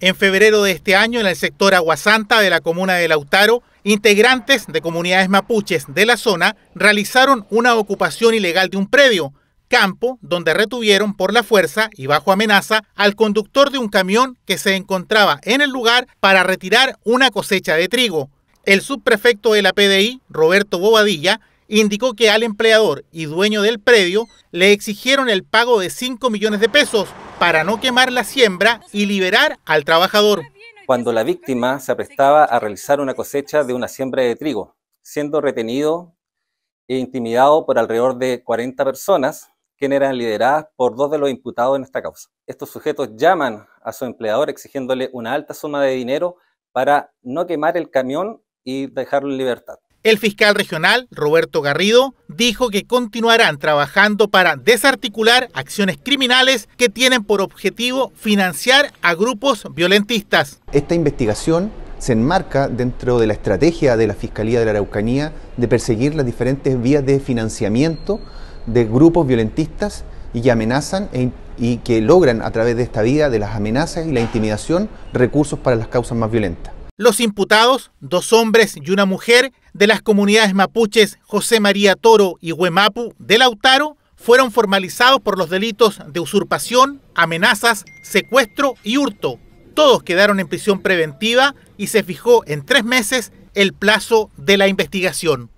En febrero de este año, en el sector Aguasanta de la comuna de Lautaro, integrantes de comunidades mapuches de la zona realizaron una ocupación ilegal de un predio, campo donde retuvieron por la fuerza y bajo amenaza al conductor de un camión que se encontraba en el lugar para retirar una cosecha de trigo. El subprefecto de la PDI, Roberto Bobadilla, indicó que al empleador y dueño del predio le exigieron el pago de 5 millones de pesos para no quemar la siembra y liberar al trabajador. Cuando la víctima se aprestaba a realizar una cosecha de una siembra de trigo, siendo retenido e intimidado por alrededor de 40 personas, quienes eran lideradas por dos de los imputados en esta causa. Estos sujetos llaman a su empleador exigiéndole una alta suma de dinero para no quemar el camión y dejarlo en libertad. El fiscal regional, Roberto Garrido, dijo que continuarán trabajando para desarticular acciones criminales que tienen por objetivo financiar a grupos violentistas. Esta investigación se enmarca dentro de la estrategia de la Fiscalía de la Araucanía de perseguir las diferentes vías de financiamiento de grupos violentistas y que amenazan e y que logran a través de esta vía de las amenazas y la intimidación recursos para las causas más violentas. Los imputados, dos hombres y una mujer de las comunidades mapuches José María Toro y Huemapu de Lautaro, fueron formalizados por los delitos de usurpación, amenazas, secuestro y hurto. Todos quedaron en prisión preventiva y se fijó en tres meses el plazo de la investigación.